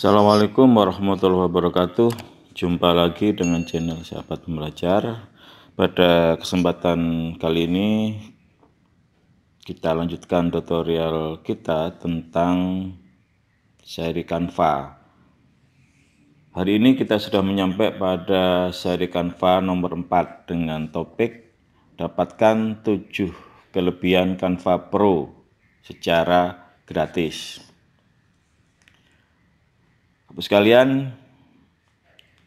Assalamualaikum warahmatullahi wabarakatuh Jumpa lagi dengan channel sahabat pembelajar Pada kesempatan kali ini Kita lanjutkan tutorial kita tentang seri kanva. Hari ini kita sudah menyampai pada seri kanva nomor 4 Dengan topik Dapatkan 7 kelebihan kanva Pro secara gratis Bapak sekalian,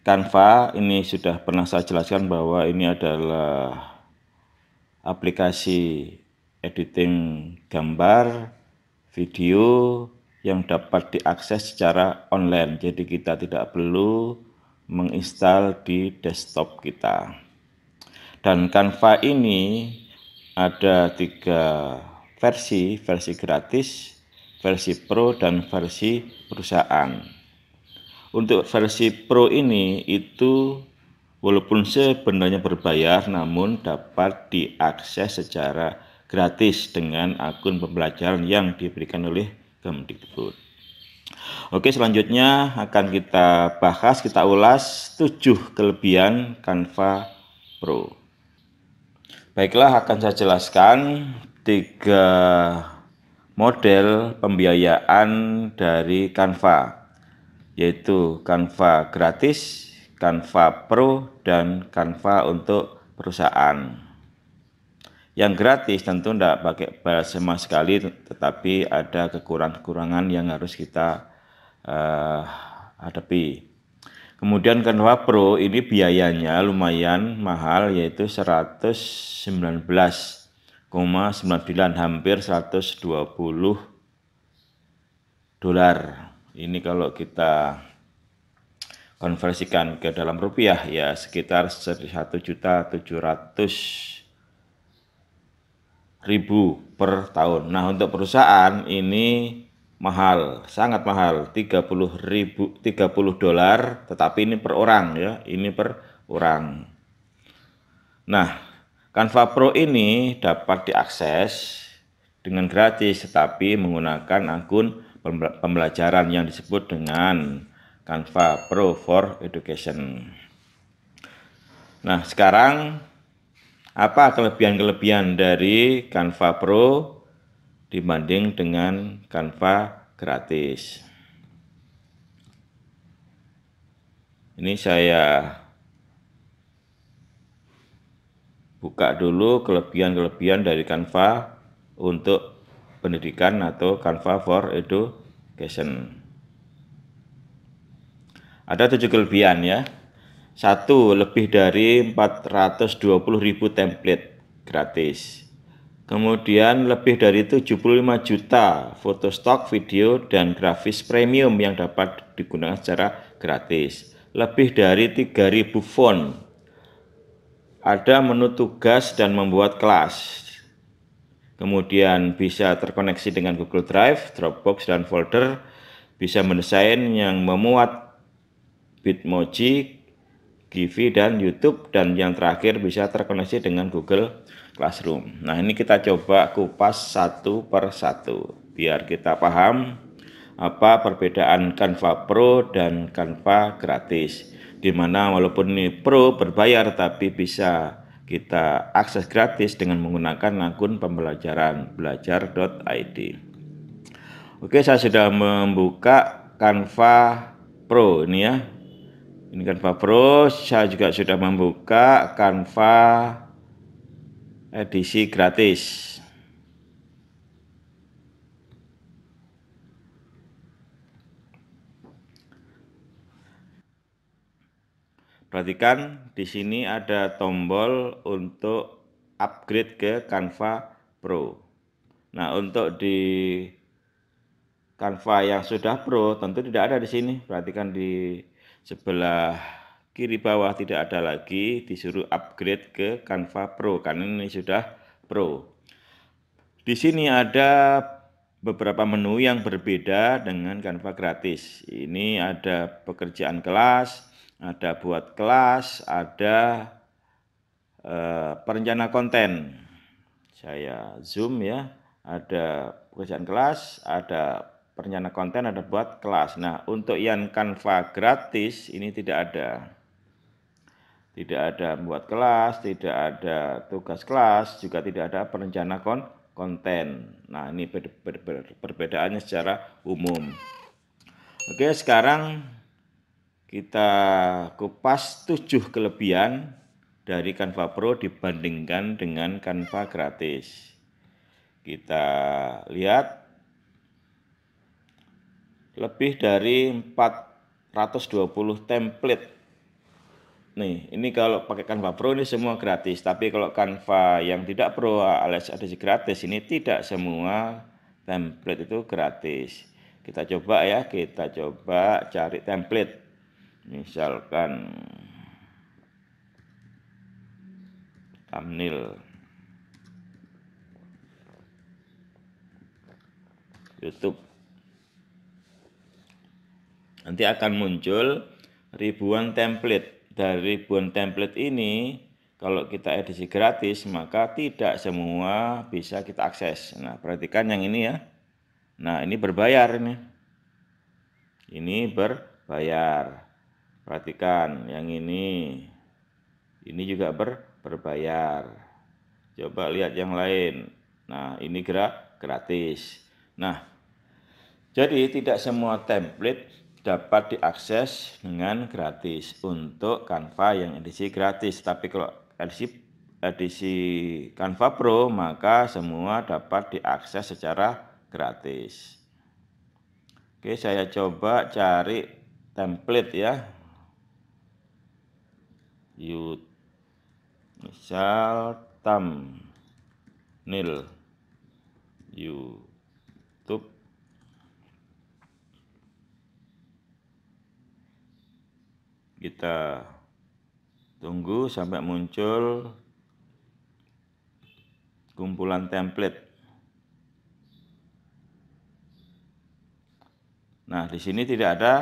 Canva ini sudah pernah saya jelaskan bahwa ini adalah aplikasi editing gambar, video yang dapat diakses secara online. Jadi kita tidak perlu menginstal di desktop kita. Dan Canva ini ada tiga versi, versi gratis, versi pro, dan versi perusahaan. Untuk versi Pro ini itu walaupun sebenarnya berbayar namun dapat diakses secara gratis dengan akun pembelajaran yang diberikan oleh Kemdikbud. Oke, selanjutnya akan kita bahas, kita ulas 7 kelebihan Canva Pro. Baiklah, akan saya jelaskan tiga model pembiayaan dari Canva yaitu Canva gratis, Canva Pro, dan Canva untuk perusahaan. Yang gratis tentu tidak pakai bahas sama sekali, tetapi ada kekurangan-kekurangan yang harus kita uh, hadapi. Kemudian Canva Pro ini biayanya lumayan mahal yaitu 119,99 hampir 120 dolar ini kalau kita konversikan ke dalam rupiah ya sekitar ratus ribu per tahun. Nah, untuk perusahaan ini mahal, sangat mahal, 30 ribu 30 dolar, tetapi ini per orang ya, ini per orang. Nah, Canva Pro ini dapat diakses dengan gratis tetapi menggunakan akun pembelajaran yang disebut dengan Canva Pro for Education. Nah, sekarang apa kelebihan-kelebihan dari Canva Pro dibanding dengan Canva gratis? Ini saya buka dulu kelebihan-kelebihan dari Canva untuk pendidikan atau Canva for Education. Ada tujuh kelebihan ya. Satu, lebih dari ribu template gratis. Kemudian lebih dari 75 juta foto stock, video, dan grafis premium yang dapat digunakan secara gratis. Lebih dari 3.000 font. Ada menu tugas dan membuat kelas kemudian bisa terkoneksi dengan Google Drive, Dropbox, dan folder, bisa mendesain yang memuat Bitmoji, Givi, dan YouTube, dan yang terakhir bisa terkoneksi dengan Google Classroom. Nah ini kita coba kupas satu per satu, biar kita paham apa perbedaan Canva Pro dan Canva gratis. Dimana walaupun ini Pro berbayar tapi bisa kita akses gratis dengan menggunakan akun pembelajaran belajar.id. Oke, saya sudah membuka Canva Pro ini ya. Ini Canva Pro, saya juga sudah membuka Canva edisi gratis. Perhatikan di sini ada tombol untuk upgrade ke Canva Pro. Nah, untuk di Canva yang sudah Pro tentu tidak ada di sini. Perhatikan di sebelah kiri bawah tidak ada lagi disuruh upgrade ke Canva Pro karena ini sudah Pro. Di sini ada beberapa menu yang berbeda dengan Canva gratis. Ini ada pekerjaan kelas, ada buat kelas, ada eh, perencana konten. Saya zoom ya, ada pekerjaan kelas, ada perencana konten, ada buat kelas. Nah, untuk yang Canva gratis ini tidak ada. Tidak ada buat kelas, tidak ada tugas kelas, juga tidak ada perencana kon konten. Nah, ini perbedaannya secara umum. Oke, sekarang kita kupas tujuh kelebihan dari Canva Pro dibandingkan dengan Canva gratis. Kita lihat lebih dari 420 template. Nih, ini kalau pakai Canva Pro ini semua gratis, tapi kalau Canva yang tidak pro alias ada gratis ini tidak semua template itu gratis. Kita coba ya, kita coba cari template misalkan thumbnail YouTube nanti akan muncul ribuan template dari ribuan template ini kalau kita edisi gratis maka tidak semua bisa kita akses nah perhatikan yang ini ya nah ini berbayar ini ini berbayar Perhatikan yang ini. Ini juga ber, berbayar. Coba lihat yang lain. Nah, ini gerak gratis. Nah, jadi tidak semua template dapat diakses dengan gratis untuk Canva yang edisi gratis. Tapi kalau edisi edisi Canva Pro maka semua dapat diakses secara gratis. Oke, saya coba cari template ya yut misal tam nil YouTube kita tunggu sampai muncul kumpulan template nah di sini tidak ada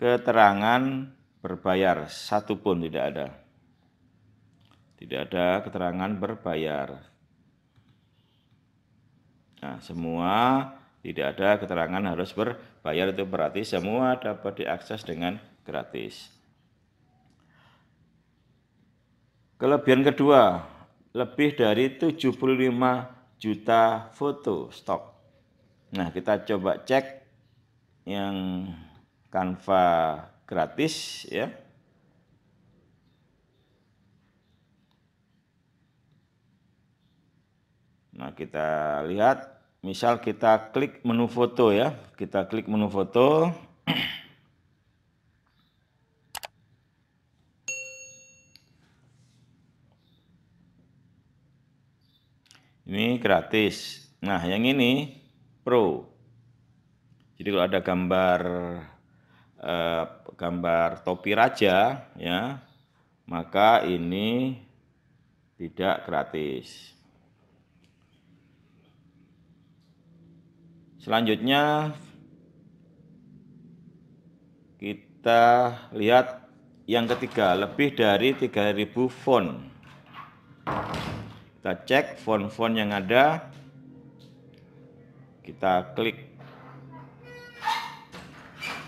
keterangan berbayar satu pun tidak ada. Tidak ada keterangan berbayar. Nah, semua tidak ada keterangan harus berbayar itu berarti semua dapat diakses dengan gratis. Kelebihan kedua, lebih dari 75 juta foto stok. Nah, kita coba cek yang Canva gratis ya. Nah, kita lihat misal kita klik menu foto ya. Kita klik menu foto. Ini gratis. Nah, yang ini pro. Jadi kalau ada gambar Eh, gambar topi raja ya maka ini tidak gratis. Selanjutnya kita lihat yang ketiga, lebih dari 3000 font. Kita cek font-font yang ada. Kita klik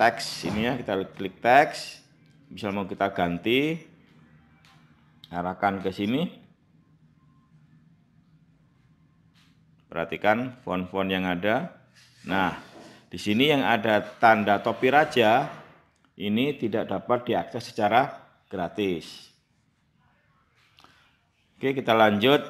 teks ini ya, kita klik teks. bisa mau kita ganti, arahkan ke sini. Perhatikan font-font yang ada. Nah, di sini yang ada tanda topi raja ini tidak dapat diakses secara gratis. Oke, kita lanjut.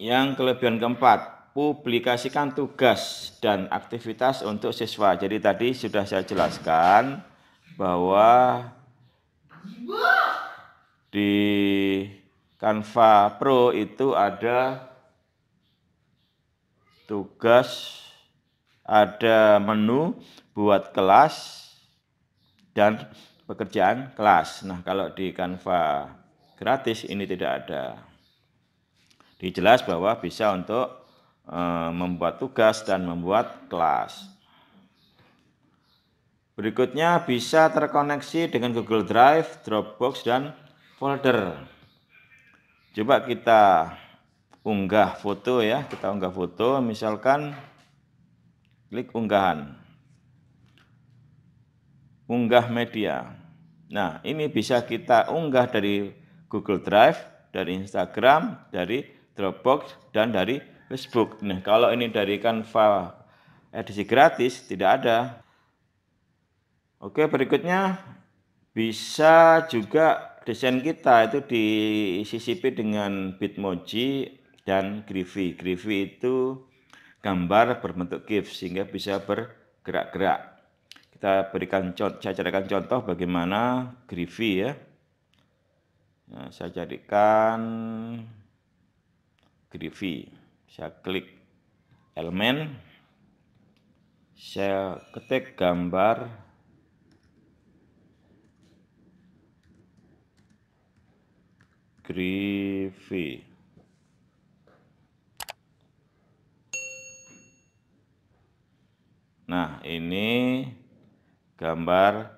Yang kelebihan keempat, publikasikan tugas dan aktivitas untuk siswa. Jadi tadi sudah saya jelaskan bahwa di Canva Pro itu ada tugas, ada menu buat kelas dan pekerjaan kelas. Nah, kalau di Canva gratis ini tidak ada. Dijelas bahwa bisa untuk Eh, membuat tugas dan membuat kelas. Berikutnya bisa terkoneksi dengan Google Drive, Dropbox, dan folder. Coba kita unggah foto ya, kita unggah foto misalkan klik unggahan. Unggah media. Nah, ini bisa kita unggah dari Google Drive, dari Instagram, dari Dropbox, dan dari Facebook. Nih, kalau ini dari Canva edisi gratis tidak ada. Oke, berikutnya bisa juga desain kita itu disisipi dengan Bitmoji dan Griffy. Griffy itu gambar berbentuk GIF sehingga bisa bergerak-gerak. Kita berikan contoh, saya carikan contoh bagaimana Griffy ya. Nah, saya carikan Griffy saya klik elemen saya ketik gambar Griffith Nah, ini gambar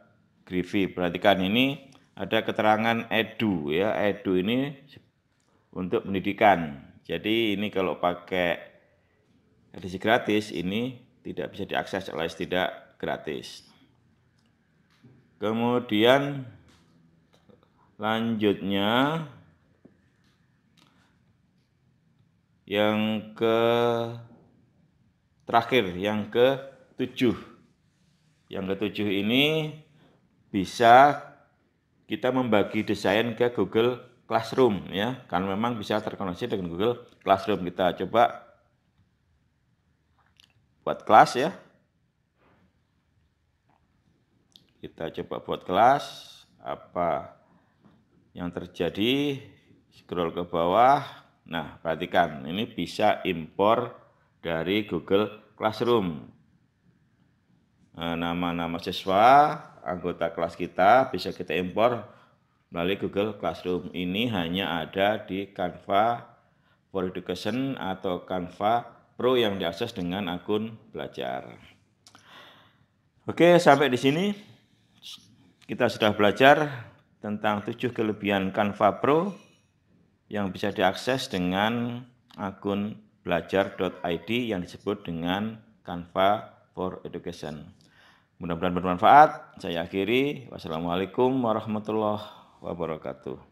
Griffy. Perhatikan ini ada keterangan edu ya. Edu ini untuk pendidikan. Jadi ini kalau pakai edisi gratis ini tidak bisa diakses alias tidak gratis. Kemudian lanjutnya yang ke terakhir yang ke tujuh. Yang ke tujuh ini bisa kita membagi desain ke Google Classroom ya, kan memang bisa terkoneksi dengan Google Classroom. Kita coba buat kelas ya. Kita coba buat kelas apa yang terjadi scroll ke bawah. Nah, perhatikan ini bisa impor dari Google Classroom. Nah, nama-nama siswa, anggota kelas kita bisa kita impor melalui Google Classroom. Ini hanya ada di Canva for Education atau Canva Pro yang diakses dengan akun belajar. Oke, sampai di sini kita sudah belajar tentang tujuh kelebihan Canva Pro yang bisa diakses dengan akun belajar.id yang disebut dengan Canva for Education. Mudah-mudahan bermanfaat. Saya akhiri. Wassalamualaikum warahmatullahi wabarakatuh